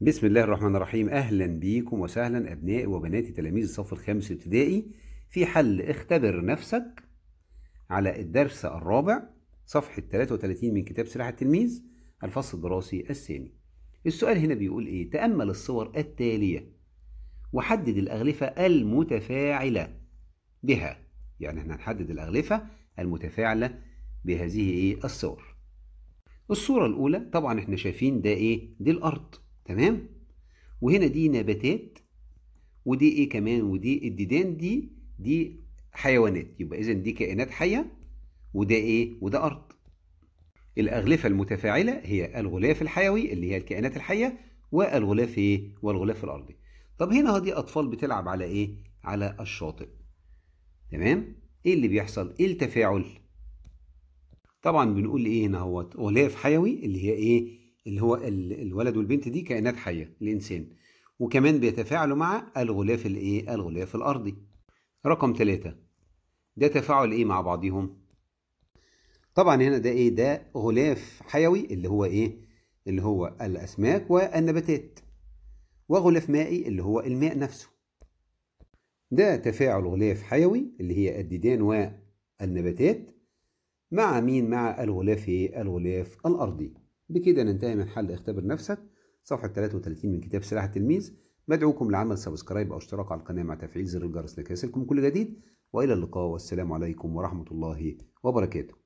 بسم الله الرحمن الرحيم اهلا بيكم وسهلا ابنائي وبناتي تلاميذ الصف الخامس ابتدائي في حل اختبر نفسك على الدرس الرابع صفحه 33 من كتاب سلاح التلميذ الفصل الدراسي الثاني السؤال هنا بيقول ايه تامل الصور التاليه وحدد الاغلفه المتفاعله بها يعني احنا هنحدد الاغلفه المتفاعله بهذه ايه الصور الصوره الاولى طبعا احنا شايفين ده ايه دي الارض تمام وهنا دي نباتات ودي ايه كمان ودي الديدان دي دي حيوانات يبقى اذا دي كائنات حيه وده ايه وده ارض الاغلفه المتفاعله هي الغلاف الحيوي اللي هي الكائنات الحيه والغلاف ايه والغلاف الارضي طب هنا هدي اطفال بتلعب على ايه على الشاطئ تمام ايه اللي بيحصل ايه التفاعل طبعا بنقول ايه هنا هو غلاف حيوي اللي هي ايه اللي هو الولد والبنت دي كائنات حيه الانسان وكمان بيتفاعلوا مع الغلاف الايه الغلاف الارضي رقم ثلاثة ده تفاعل ايه مع بعضهم طبعا هنا ده ايه ده غلاف حيوي اللي هو ايه اللي هو الاسماك والنباتات وغلاف مائي اللي هو الماء نفسه ده تفاعل غلاف حيوي اللي هي الديدان والنباتات مع مين مع الغلاف ايه الغلاف الارضي بكده ننتهي من حل اختبر نفسك صفحة 33 من كتاب سلاح التلميذ بدعوكم لعمل سبسكرايب أو اشتراك على القناة مع تفعيل زر الجرس لكي يصلكم كل جديد وإلى اللقاء والسلام عليكم ورحمة الله وبركاته